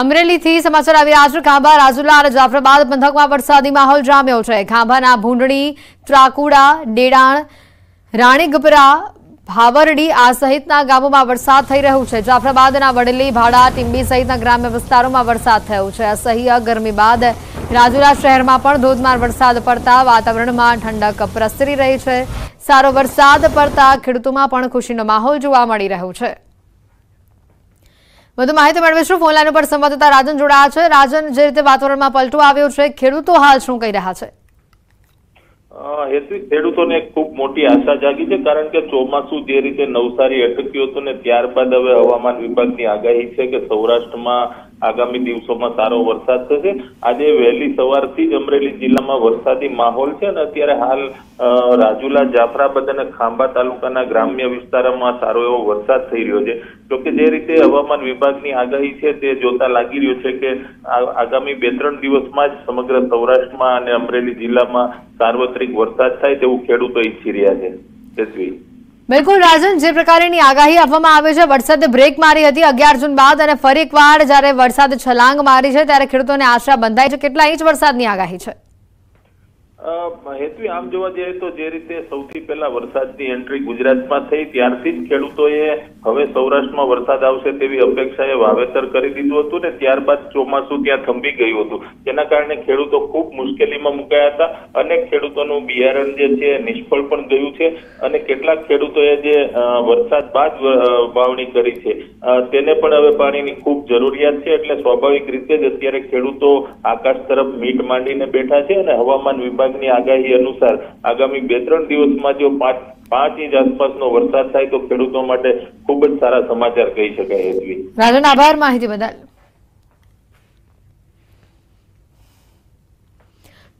અમરેલીથી સમાચાર આવી રહ્યા છે ખાંભા રાજુલા અને જાફરાબાદ પંથકમાં વરસાદી માહોલ જામ્યો છે ખાંભાના ભૂંડણી ત્રાકુડા ડેડાણ રાણીગપરા ભાવરડી આ સહિતના ગામોમાં વરસાદ થઈ રહ્યો છે જાફરાબાદના વડલી ભાડા ટીંબી સહિતના ગ્રામ્ય વિસ્તારોમાં વરસાદ થયો છે અસહ્ય ગરમી બાદ રાજુલા શહેરમાં પણ ધોધમાર વરસાદ પડતા વાતાવરણમાં ઠંડક પ્રસરી રહી છે સારો વરસાદ પડતા ખેડૂતોમાં પણ ખુશીનો માહોલ જોવા મળી રહ્યો છે વધુ માહિતી મેળવીશું ફોનલાઈન ઉપર સંવાદદાતા રાજન જોડાયા છે રાજન જે રીતે વાતાવરણમાં પલટો આવ્યો છે ખેડૂતો હાલ શું કહી રહ્યા છે હેતુ ખેડૂતોને ખૂબ મોટી આશા જાગી છે કારણ કે ચોમાસું જે રીતે નવસારી અટક્યું હતું ને ત્યારબાદ હવે હવામાન વિભાગની આગાહી છે કે સૌરાષ્ટ્રમાં આગામી દિવસોમાં સારો વરસાદ થશે આજે વહેલી સવારથી જ અમરેલી જિલ્લામાં વરસાદી માહોલ છે અને અત્યારે હાલ રાજુલા જાફરાબાદ અને ખાંભા તાલુકાના ગ્રામ્ય વિસ્તારોમાં સારો એવો વરસાદ થઈ રહ્યો છે જોકે જે રીતે હવામાન વિભાગની આગાહી છે તે જોતા લાગી રહ્યું છે કે આગામી બે ત્રણ દિવસમાં જ સમગ્ર સૌરાષ્ટ્રમાં અને અમરેલી જિલ્લામાં સાર્વત્રિક વરસાદ થાય તેવું ખેડૂતો ઈચ્છી રહ્યા છે તેજવી બિલકુલ રાજન જે પ્રકારની આગાહી આપવામાં આવી છે વરસાદે બ્રેક મારી હતી અગિયાર જૂન બાદ અને ફરી એકવાર જ્યારે વરસાદ છલાંગ મારી છે ત્યારે ખેડૂતોને આશા બંધાઈ છે કેટલા ઇંચ વરસાદની આગાહી છે હેતુ આમ જોવા જઈએ તો જે રીતે સૌથી પહેલા વરસાદની એન્ટ્રી ગુજરાતમાં થઈ ત્યારથી જ ખેડૂતોએ હવે સૌરાષ્ટ્રમાં વરસાદ આવશે તેવી અપેક્ષાએ વાવેતર કરી દીધું હતું ને ત્યારબાદ ચોમાસું ત્યાં થંભી ગયું હતું જેના કારણે ખેડૂતો ખૂબ મુશ્કેલીમાં મુકાયા હતા અને ખેડૂતોનું બિયારણ જે છે નિષ્ફળ પણ ગયું છે અને કેટલાક ખેડૂતોએ જે વરસાદ બાદ વાવણી કરી છે તેને પણ હવે પાણીની ખૂબ જરૂરિયાત છે એટલે સ્વાભાવિક રીતે જ અત્યારે ખેડૂતો આકાશ તરફ મીટ માંડીને બેઠા છે અને હવામાન વિભાગ વિભાગની આગાહી અનુસાર આગામી બે ત્રણ દિવસમાં જો પાંચ પાંચ ઇંચ આસપાસનો વરસાદ થાય તો ખેડૂતો માટે ખૂબ જ સારા સમાચાર કહી શકાય હેતવી રાજન આભાર માહિતી બદલ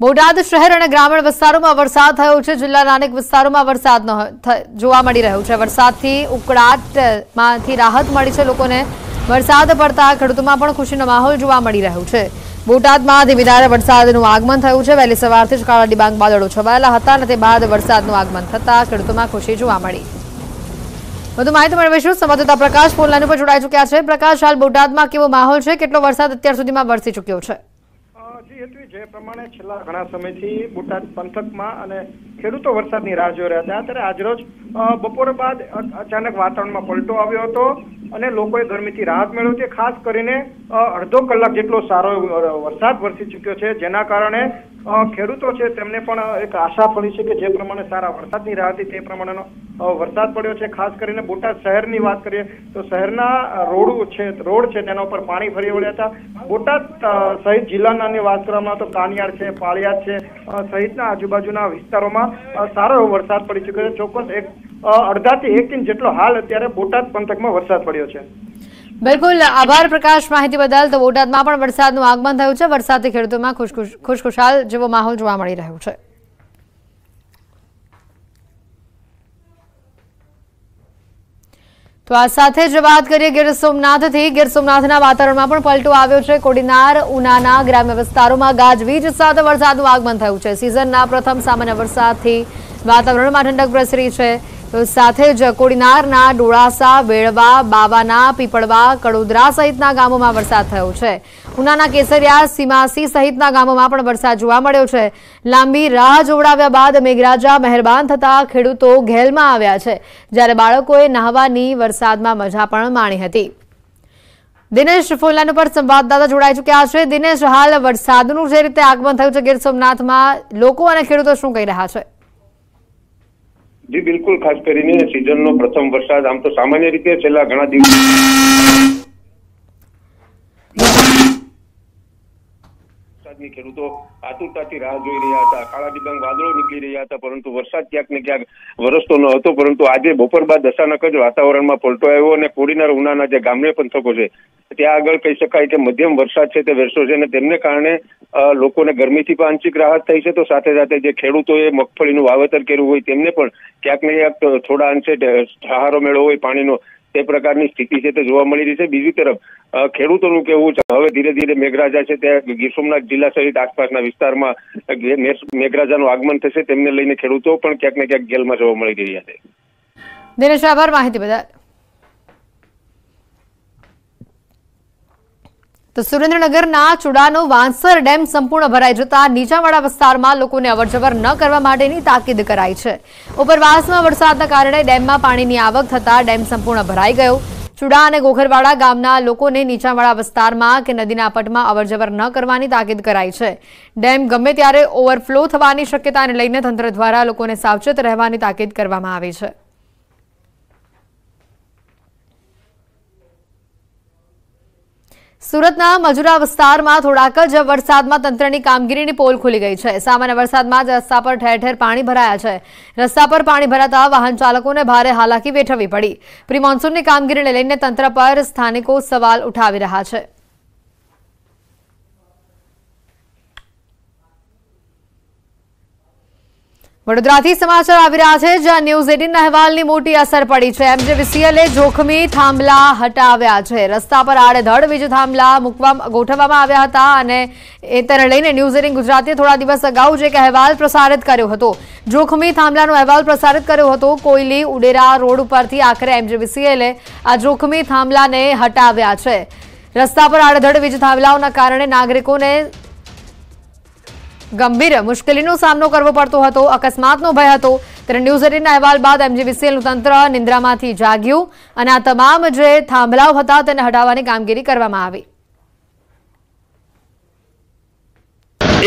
બોટાદ શહેર અને ગ્રામીણ વિસ્તારોમાં વરસાદ થયો છે જિલ્લાના અનેક વિસ્તારોમાં વરસાદ જોવા મળી રહ્યો છે વરસાદથી ઉકળાટમાંથી રાહત મળી છે લોકોને વરસાદ પડતા ખેડૂતોમાં પણ ખુશીનો માહોલ જોવા મળી રહ્યો છે બોટાદમાં ધીમીધારે વરસાદનું આગમન થયું છે વહેલી સવારથી જ કાળા ડિબાંગ વાદળો છવાયેલા હતા અને તે બાદ વરસાદનું આગમન થતા ખેડૂતોમાં ખુશી જોવા મળી વધુ માહિતી મેળવીશું સંવાદદાતા પ્રકાશ ફોનલાઈન પર જોડાઈ ચુક્યા છે પ્રકાશ હાલ બોટાદમાં કેવો માહોલ છે કેટલો વરસાદ અત્યાર સુધીમાં વરસી ચૂક્યો છે માંગ હતી જે પ્રમાણે છેલ્લા ઘણા સમયથી બોટાદ પંથકમાં અને ખેડૂતો વરસાદની રાહ જોઈ રહ્યા હતા ત્યારે આજરોજ બપોર બાદ અચાનક વાતાવરણમાં પલટો આવ્યો હતો અને લોકોએ ગરમીથી રાહત મેળવી હતી ખાસ કરીને અડધો કલાક જેટલો સારો વરસાદ વરસી ચૂક્યો છે જેના કારણે ખેડૂતો છે તેમને પણ એક આશા ફળી છે કે જે પ્રમાણે સારા વરસાદની રાહ હતી તે પ્રમાણેનો વરસાદ પડ્યો છે ખાસ કરીને બોટાદ શહેરની વાત કરીએ તો શહેરના રોડ છે રોડ છે તેના ઉપર પાણી ફરી વળ્યા હતા બોટાદ સહિત જિલ્લાના વાત કરવામાં તો કાનિયાર છે પાળિયાદ છે સહિતના આજુબાજુના વિસ્તારોમાં સારો એવો વરસાદ પડી ચુક્યો છે ચોક્કસ એક અડધાથી એક ઇંચ જેટલો હાલ અત્યારે બોટાદ પંથકમાં વરસાદ પડ્યો છે બિલકુલ આભાર પ્રકાશ માહિતી બદલ તો બોટાદમાં પણ વરસાદનું આગમન થયું છે વરસાદથી ખેડૂતોમાં ખુશખુશાલ જેવો માહોલ જોવા મળી રહ્યો છે તો આ સાથે જ વાત કરીએ ગીર સોમનાથથી ગીર સોમનાથના વાતાવરણમાં પણ પલટો આવ્યો છે કોડીનાર ઉનાના ગ્રામ્ય વિસ્તારોમાં ગાજવીજ સાથે વરસાદનું આગમન થયું છે સિઝનના પ્રથમ સામાન્ય વરસાદથી વાતાવરણમાં ઠંડક પ્રસરી છે તો સાથે જ કોડીનારના ડોળાસા વેળવા બાવાના પીપળવા કડોદરા સહિતના ગામોમાં વરસાદ થયો છે ઉનાના કેસરિયા સીમાસી સહિતના ગામોમાં પણ વરસાદ જોવા મળ્યો છે લાંબી રાહ જોવડાવ્યા બાદ મેઘરાજા મહેરબાન થતા ખેડૂતો ઘેલમાં આવ્યા છે જ્યારે બાળકોએ નહાવાની વરસાદમાં મજા પણ માણી હતી દિનેશ ફોનલાઈન ઉપર સંવાદદાતા જોડાઈ ચૂક્યા છે દિનેશ હાલ વરસાદનું જે રીતે આગમન થયું છે ગીર સોમનાથમાં લોકો અને ખેડૂતો શું કહી રહ્યા છે જી બિલકુલ ખાસ કરીને સિઝનનો પ્રથમ વરસાદ આમ તો સામાન્ય રીતે છેલ્લા ઘણા દિવસ વરસાદની ખેડૂતો આતુરતાથી રાહ જોઈ રહ્યા હતા કાળા ડિબાંગ વાદળો નીકળી રહ્યા હતા પરંતુ વરસાદ ક્યાંક ને ક્યાંક વરસતો ન હતો પરંતુ આજે બપોર બાદ અચાનક જ વાતાવરણમાં પલટો આવ્યો અને કોડીનાર ઉનાના જે ગામડે પંથકો છે ત્યાં આગળ કહી શકાય કે મધ્યમ વરસાદ છે તે વરસ્યો છે અને તેમને કારણે લોકોને ગરમીથી પણ આંશિક રાહત થઈ છે તો સાથે સાથે જે ખેડૂતોએ મગફળીનું વાવેતર કર્યું હોય તેમને પણ ક્યાંક ને ક્યાંક થોડા અંશે સહારો મેળવો હોય પાણીનો તે પ્રકારની સ્થિતિ છે તે જોવા મળી રહી છે બીજી તરફ ખેડૂતોનું કેવું છે હવે ધીરે ધીરે મેઘરાજા છે તે ગીર સોમનાથ જિલ્લા સહિત આસપાસના વિસ્તારમાં મેઘરાજાનું આગમન થશે તેમને લઈને ખેડૂતો પણ ક્યાંક ને ક્યાંક જેલમાં જોવા મળી રહ્યા છે દિનેશ આભાર માહિતી બદલ તો સુરેન્દ્રનગરના ચુડાનો વાંસર ડેમ સંપૂર્ણ ભરાઈ જતા નીચાણવાળા વિસ્તારમાં લોકોને અવરજવર ન કરવા માટેની તાકીદ કરાઈ છે ઉપરવાસમાં વરસાદના કારણે ડેમમાં પાણીની આવક થતા ડેમ સંપૂર્ણ ભરાઈ ગયો ચુડા અને ગોખરવાડા ગામના લોકોને નીચાણવાળા વિસ્તારમાં કે નદીના પટમાં અવરજવર ન કરવાની તાકીદ કરાઈ છે ડેમ ગમે ત્યારે ઓવરફ્લો થવાની શક્યતાને લઈને તંત્ર દ્વારા લોકોને સાવચેત રહેવાની તાકીદ કરવામાં આવી છે સુરતના મજુરા વિસ્તારમાં થોડાક જ વરસાદમાં તંત્રની કામગીરીની પોલ ખુલી ગઈ છે સામાન્ય વરસાદમાં જ રસ્તા પર ઠેર ઠેર પાણી ભરાયા છે રસ્તા પર પાણી ભરાતા વાહન ચાલકોને ભારે હાલાકી વેઠવી પડી પ્રી કામગીરીને લઈને તંત્ર પર સ્થાનિકો સવાલ ઉઠાવી રહ્યા છે વડોદરાથી સમાચાર આવી રહ્યા છે જ્યાં ન્યૂઝ એટીનના અહેવાલની મોટી અસર પડી છે એમજેવીસીએલે જોખમી થાંભલા હટાવ્યા છે રસ્તા પર આડેધડ વીજ થાંભલા મૂકવા ગોઠવવામાં આવ્યા હતા અને એ તેને લઈને ન્યૂઝ એટીન ગુજરાતે થોડા દિવસ અગાઉ જે એક અહેવાલ પ્રસારિત કર્યો હતો જોખમી થાંભલાનો અહેવાલ પ્રસારિત કર્યો હતો કોયલી ઉડેરા રોડ ઉપરથી આખરે એમજેવીસીએલે આ જોખમી થાંભલાને હટાવ્યા છે રસ્તા પર આડેધડ વીજ થાંભલાઓના કારણે નાગરિકોને ગંભીર મુશ્કેલીનો સામનો કરવો પડતો હતો અકસ્માતનો ભય હતો ત્યારે ન્યૂઝ એટીનના અહેવાલ બાદ એમજીવીસીએલનું તંત્ર નિંદ્રામાંથી જાગ્યું અને આ તમામ જે થાંભલાઓ હતા તેને હટાવવાની કામગીરી કરવામાં આવી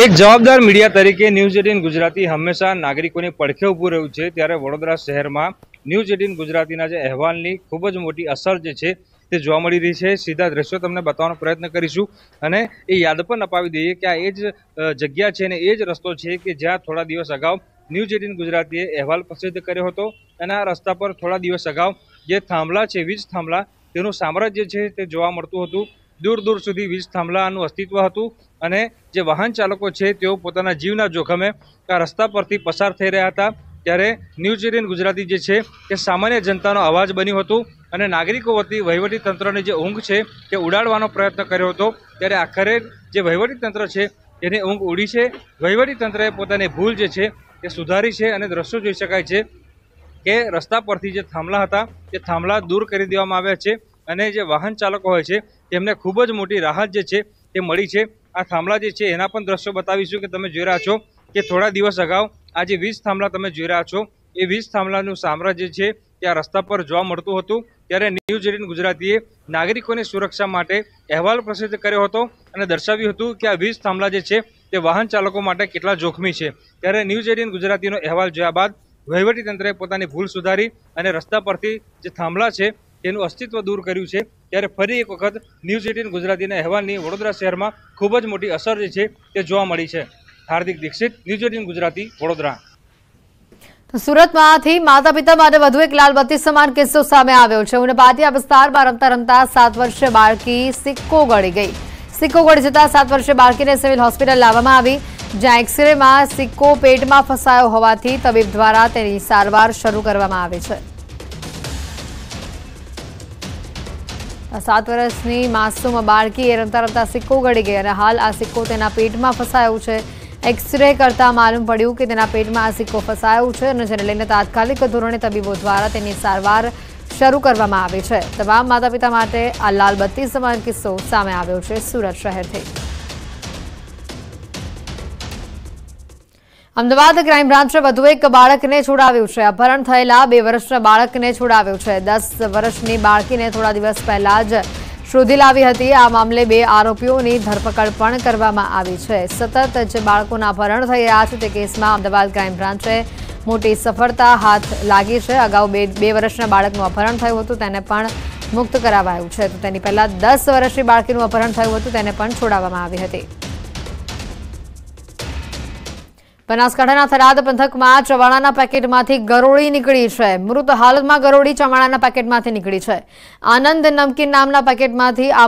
એક જવાબદાર મીડિયા તરીકે ન્યૂઝ એટીન ગુજરાતી હંમેશા નાગરિકોને પડખે ઉભું રહ્યું છે ત્યારે વડોદરા શહેરમાં ન્યૂઝ એટીન ગુજરાતીના જે અહેવાલની ખૂબ જ મોટી અસર જે છે તે જોવા મળી રહી છે સીધા દ્રશ્યો તમને બતાવવાનો પ્રયત્ન કરીશું અને એ યાદ પણ અપાવી દઈએ કે આ એ જ જગ્યા છે ને એ જ રસ્તો છે કે જ્યાં થોડા દિવસ અગાઉ ન્યૂઝ એટીન ગુજરાતીએ અહેવાલ પ્રસિદ્ધ કર્યો હતો અને આ રસ્તા પર થોડા દિવસ અગાઉ જે થાંભલા છે વીજ થાંભલા તેનું સામ્રાજ્ય છે તે જોવા મળતું હતું દૂર દૂર સુધી વીજ થાંભલાનું અસ્તિત્વ હતું અને જે વાહન ચાલકો છે તેઓ પોતાના જીવના જોખમે આ રસ્તા પરથી પસાર થઈ રહ્યા હતા ત્યારે ન્યૂઝ એટીન ગુજરાતી જે છે એ સામાન્ય જનતાનો અવાજ બન્યું હતું અને નાગરિકો વતી વહીવટીતંત્રની જે ઊંઘ છે તે ઉડાડવાનો પ્રયત્ન કર્યો હતો ત્યારે આખરે જે વહીવટીતંત્ર છે તેની ઊંઘ ઉડી છે વહીવટીતંત્રએ પોતાની ભૂલ જે છે તે સુધારી છે અને દ્રશ્યો જોઈ શકાય છે કે રસ્તા પરથી જે થાંભલા હતા તે થાંભલા દૂર કરી દેવામાં આવ્યા છે અને જે વાહન ચાલકો હોય છે તેમને ખૂબ જ મોટી રાહત જે છે તે મળી છે આ થાંભલા જે છે એના પણ દ્રશ્યો બતાવીશું કે તમે જોઈ રહ્યા છો કે થોડા દિવસ અગાઉ આજે જે વીસ થાંભલા તમે જોઈ રહ્યા છો એ વીસ થાંભલાનું સામ્રાજ્ય છે ત્યાં રસ્તા પર જોવા મળતું હતું ત્યારે ન્યૂઝ એટીન ગુજરાતીએ નાગરિકોની સુરક્ષા માટે અહેવાલ પ્રસિદ્ધ કર્યો હતો અને દર્શાવ્યું હતું કે આ વીસ થાંભલા જે છે તે વાહન ચાલકો માટે કેટલા જોખમી છે ત્યારે ન્યૂઝ એટીન ગુજરાતીનો અહેવાલ જોયા બાદ વહીવટીતંત્રએ પોતાની ભૂલ સુધારી અને રસ્તા પરથી જે થાંભલા છે તેનું અસ્તિત્વ દૂર કર્યું છે ત્યારે ફરી એક વખત ન્યૂઝ એટીન ગુજરાતીના અહેવાલની વડોદરા શહેરમાં ખૂબ જ મોટી અસર જે છે તે જોવા મળી છે હાર્દિક દીક્ષિત ન્યૂઝ એટીન ગુજરાતી વડોદરા સુરતમાંથી માતા પિતા માટે વધુ એક લાલબત્તી સમાન કિસ્સો સામે આવ્યો છે ઉનપાતિયા વિસ્તારમાં રમતા રમતા સાત વર્ષીય બાળકી સિક્કો ગળી ગઈ સિક્કો ગળી જતા સાત વર્ષીય બાળકીને સિવિલ હોસ્પિટલ લાવવામાં આવી જ્યાં એક્સરેમાં સિક્કો પેટમાં ફસાયો હોવાથી તબીબ દ્વારા તેની સારવાર શરૂ કરવામાં આવી છે સાત વર્ષની માસૂમ બાળકીએ રમતા રમતા સિક્કો ગળી ગઈ અને હાલ આ સિક્કો તેના પેટમાં ફસાયો છે એક્સરે કરતા માલુમ પડ્યું કે તેના પેટમાં આ સિક્કો ફસાયો છે અને જેને લઈને તાત્કાલિક ધોરણે તબીબો દ્વારા તેની સારવાર શરૂ કરવામાં આવી છે તમામ માતાપિતા માટે આ લાલબત્તી સમાન કિસ્સો સામે આવ્યો છે સુરત શહેરથી અમદાવાદ ક્રાઇમ બ્રાન્ચે વધુ એક બાળકને છોડાવ્યું છે અપહરણ થયેલા બે વર્ષના બાળકને છોડાવ્યું છે દસ વર્ષની બાળકીને થોડા દિવસ પહેલા જ શોધી લાવી હતી આ મામલે બે આરોપીઓની ધરપકડ પણ કરવામાં આવી છે સતત જે બાળકોના અપહરણ થઈ રહ્યા છે તે કેસમાં અમદાવાદ ક્રાઇમ બ્રાન્ચે મોટી સફળતા હાથ લાગી છે અગાઉ બે બે વર્ષના બાળકનું અપહરણ થયું હતું તેને પણ મુક્ત કરાવાયું છે તો તેની પહેલા દસ વર્ષની બાળકીનું અપહરણ થયું હતું તેને પણ છોડાવવામાં આવી હતી બનાસકાંઠાના થરાદ પંથકમાં ચવાણાના પેકેટમાંથી ગરોળી નીકળી છે મૃત હાલતમાં ગરોળી ચવાણાના પેકેટમાંથી નીકળી છે આનંદ નમકીન નામના પેકેટમાંથી આ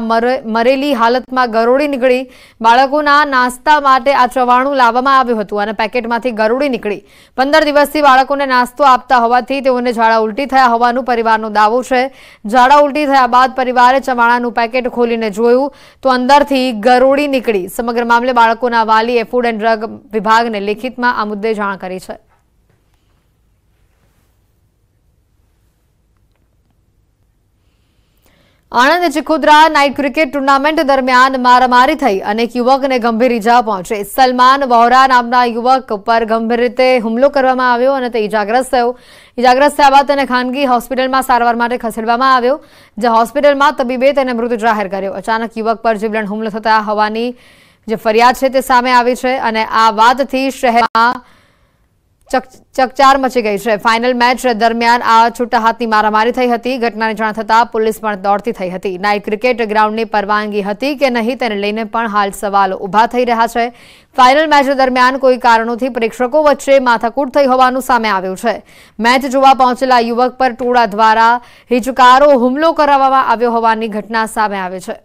મરેલી હાલતમાં ગરોળી નીકળી બાળકોના નાસ્તા માટે આ ચવાણું લાવવામાં આવ્યું હતું અને પેકેટમાંથી ગરોળી નીકળી પંદર દિવસથી બાળકોને નાસ્તો આપતા હોવાથી તેઓને ઝાડા ઉલટી થયા હોવાનું પરિવારનો દાવો છે ઝાડા ઉલટી થયા બાદ પરિવારે ચવાણાનું પેકેટ ખોલીને જોયું તો અંદરથી ગરોળી નીકળી સમગ્ર મામલે બાળકોના વાલીએ ફૂડ એન્ડ ડ્રગ વિભાગને લેખિત વાતચીતમાં આ મુદ્દે જાણ કરી છે Anand Chikhodara night cricket tournament દરમિયાન મારામારી થઈ અને યુવકને ગંભીર ઈજા પહોંચી સલમાન વહોરા નામના યુવક પર ગંભીર રીતે હુમલો કરવામાં આવ્યો અને તે ઈજાગ્રસ્ત થયો ઈજાગ્રસ્ત થયા બાદ તેને ખાનગી હોસ્પિટલમાં સારવાર માટે ખસેડવામાં આવ્યો જે હોસ્પિટલમાં તબીબે તેને મૃત જાહેર કર્યો અચાનક યુવક પર જીવલેણ હુમલો થતા હોવાની જે ફરિયાદ છે તે સામે આવી છે અને આ વાતથી શહેરમાં ચકચાર મચી ગઈ છે ફાઇનલ મેચ દરમિયાન આ છૂટા હાથની મારામારી થઈ હતી ઘટનાની જાણ થતાં પોલીસ પણ દોડતી થઈ હતી નાઇટ ક્રિકેટ ગ્રાઉન્ડની પરવાનગી હતી કે નહીં તેને લઈને પણ હાલ સવાલો ઊભા થઈ રહ્યા છે ફાઇનલ મેચ દરમિયાન કોઈ કારણોથી પ્રેક્ષકો વચ્ચે માથાકૂટ થઈ હોવાનું સામે આવ્યું છે મેચ જોવા પહોંચેલા યુવક પર ટોળા દ્વારા હિચકારો હુમલો કરાવવામાં આવ્યો હોવાની ઘટના સામે આવી છે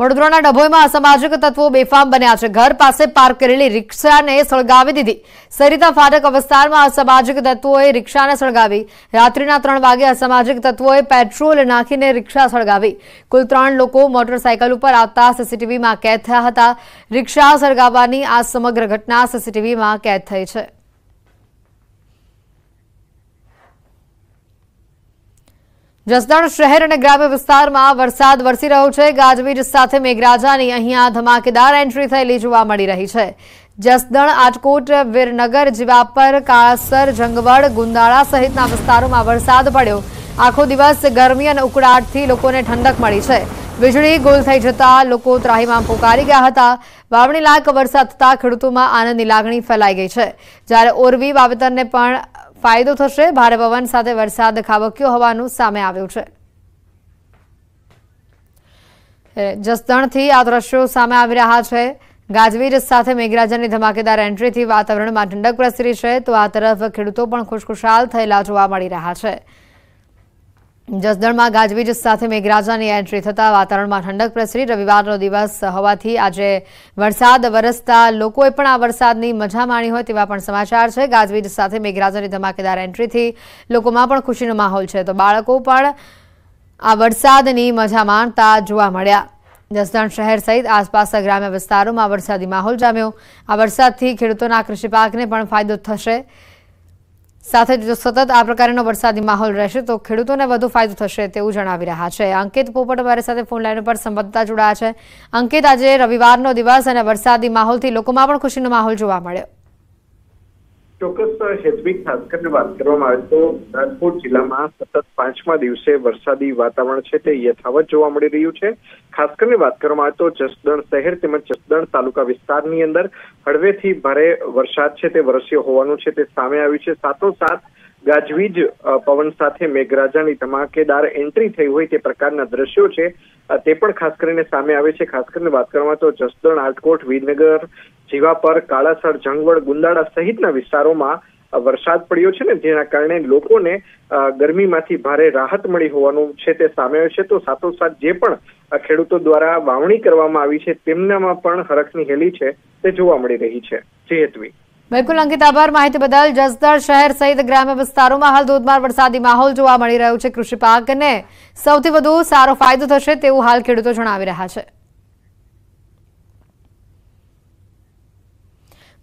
વડોદરાના ડભોઈમાં અસામાજિક તત્વો બેફામ બન્યા છે ઘર પાસે પાર્ક કરેલી રિક્ષાને સળગાવી દીધી સરિતા ફાટક વિસ્તારમાં અસામાજિક તત્વોએ રિક્ષાને સળગાવી રાત્રિના ત્રણ વાગે અસામાજિક તત્વોએ પેટ્રોલ નાખીને રિક્ષા સળગાવી કુલ ત્રણ લોકો મોટરસાયકલ ઉપર આવતા સીસીટીવીમાં કેદ થયા હતા રિક્ષા સળગાવવાની આ સમગ્ર ઘટના સીસીટીવીમાં કેદ થઈ છે જસદણ શહેર અને ગ્રામ્ય વિસ્તારમાં વરસાદ વરસી રહ્યો છે ગાજવીજ સાથે મેઘરાજાની અહીંયા ધમાકેદાર એન્ટ્રી થયેલી જોવા મળી રહી છે જસદણ આટકોટ વીરનગર જીવાપર કાળાસર જંગવડ ગુંદાળા સહિતના વિસ્તારોમાં વરસાદ પડ્યો આખો દિવસ ગરમી અને ઉકળાટથી લોકોને ઠંડક મળી છે વીજળી ગોલ થઈ જતા લોકો ત્રાહીમાં પોકારી ગયા હતા વાવણી લાયક વરસાદ થતાં ખેડૂતોમાં આનંદની લાગણી ફેલાઈ ગઈ છે જ્યારે ઓરવી વાવેતરને પણ ફાયદો થશે ભારે પવન સાથે વરસાદ ખાબક્યો હોવાનું સામે આવ્યું છે જસદણથી આ દ્રશ્યો સામે આવી રહ્યા છે ગાજવીજ સાથે મેઘરાજાની ધમાકેદાર એન્ટ્રીથી વાતાવરણમાં ઠંડક પ્રસરી છે તો આ તરફ ખેડૂતો પણ ખુશખુશાલ થયેલા જોવા મળી રહ્યા છે જસદણમાં ગાજવીજ સાથે મેઘરાજાની એન્ટ્રી થતાં વાતાવરણમાં ઠંડક પ્રસરી રવિવારનો દિવસ હોવાથી આજે વરસાદ વરસતા લોકોએ પણ આ વરસાદની મજા માણી હોય તેવા પણ સમાચાર છે ગાજવીજ સાથે મેઘરાજાની ધમાકેદાર એન્ટ્રીથી લોકોમાં પણ ખુશીનો માહોલ છે તો બાળકો પણ આ વરસાદની મજા માણતા જોવા મળ્યા જસદણ શહેર સહિત આસપાસના ગ્રામ્ય વિસ્તારોમાં વરસાદી માહોલ જામ્યો આ વરસાદથી ખેડૂતોના કૃષિ પાકને પણ ફાયદો થશે સાથે જો સતત આ પ્રકારનો વરસાદી માહોલ રહેશે તો ખેડૂતોને વધુ ફાયદો થશે તેવું જણાવી રહ્યા છે અંકિત પોપટ અમારી સાથે ફોન લાઈન પર સંબંધતા જોડાયા છે અંકિત આજે રવિવારનો દિવસ અને વરસાદી માહોલથી લોકોમાં પણ ખુશીનો માહોલ જોવા મળ્યો ચોક્કસ હેતવી ખાસ કરીને વાત કરવામાં આવે તો રાજકોટ જિલ્લામાં સતત પાંચમા દિવસે વરસાદી વાતાવરણ છે તે યથાવત જોવા મળી રહ્યું છે ખાસ કરીને વાત કરવામાં આવે તો જસદણ શહેર તેમજ જસદણ તાલુકા વિસ્તારની અંદર હળવેથી ભારે વરસાદ છે તે વરસ્યો હોવાનું છે તે સામે આવ્યું છે સાથોસાથ ગાજવીજ પવન સાથે મેઘરાજાની ધમાકેદાર એન્ટ્રી થઈ હોય તે પ્રકારના દ્રશ્યો છે તે પણ ખાસ કરીને સામે આવે છે ખાસ કરીને વાત કરવામાં તો જસદણ આટકોટ વિનગર જીવાપર કાળાસર જંગવડ ગુંદાળા સહિતના વિસ્તારોમાં વરસાદ પડ્યો છે ને જેના કારણે લોકોને ગરમીમાંથી ભારે રાહત મળી હોવાનું છે તે સામે આવ્યું છે તો સાથોસાથ જે પણ ખેડૂતો દ્વારા વાવણી કરવામાં આવી છે તેમનામાં પણ હરખની હેલી છે તે જોવા મળી રહી છે જે હેતવી બિલકુલ અંકિત આભાર માહિતી બદલ જસદણ શહેર સહિત ગ્રામ્ય વિસ્તારોમાં હાલ ધોધમાર વરસાદી માહોલ જોવા મળી રહ્યો છે કૃષિ પાકને સૌથી વધુ સારો ફાયદો થશે તેવું હાલ ખેડૂતો જણાવી રહ્યા છે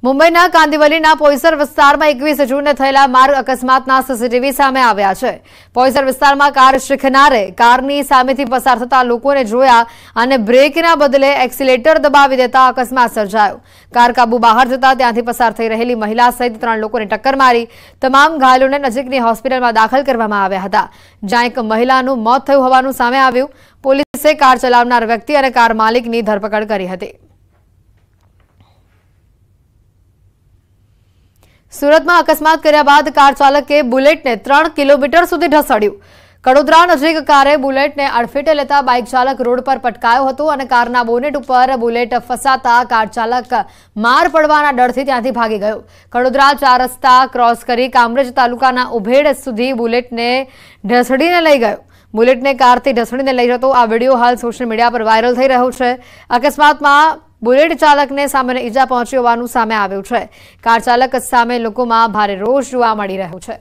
મુંબઈના કાંદીવલીના પોઈસર વિસ્તારમાં એકવીસ જૂને થયેલા માર્ગ અકસ્માતના સીસીટીવી સામે આવ્યા છે પોઈસર વિસ્તારમાં કાર શીખનારે કારની સામેથી પસાર થતા લોકોને જોયા અને બ્રેકના બદલે એક્સિલેટર દબાવી દેતા અકસ્માત સર્જાયો કાર કાબુ બહાર જતા ત્યાંથી પસાર થઈ રહેલી મહિલા સહિત ત્રણ લોકોને ટક્કર મારી તમામ ઘાયલોને નજીકની હોસ્પિટલમાં દાખલ કરવામાં આવ્યા હતા જ્યાં એક મહિલાનું મોત થયું હોવાનું સામે આવ્યું પોલીસે કાર ચલાવનાર વ્યક્તિ અને કાર માલિકની ધરપકડ કરી હતી સુરતમાં અકસ્માત કર્યા બાદ કાર ચાલકે બુલેટને ત્રણ કિલોમીટર સુધી ઢસડ્યું કડોદરા નજીક કારે બુલેટને અડફેટે લેતા બાઇક ચાલક રોડ પર પટકાયો હતો અને કારના બોનેટ ઉપર બુલેટ ફસાતા કાર ચાલક માર પડવાના ડરથી ત્યાંથી ભાગી ગયો કડોદરા ચાર રસ્તા ક્રોસ કરી કામરેજ તાલુકાના ઉભેડ સુધી બુલેટને ઢસડીને લઈ ગયો બુલેટને કારથી ઢસડીને લઈ જતો આ વિડીયો હાલ સોશિયલ મીડિયા પર વાયરલ થઈ રહ્યો છે અકસ્માતમાં બુલેટ ચાલકને સામે ઈજા પહોંચી હોવાનું સામે આવ્યું છે કાર ચાલક સામે લોકોમાં ભારે રોષ જોવા મળી રહ્યો છે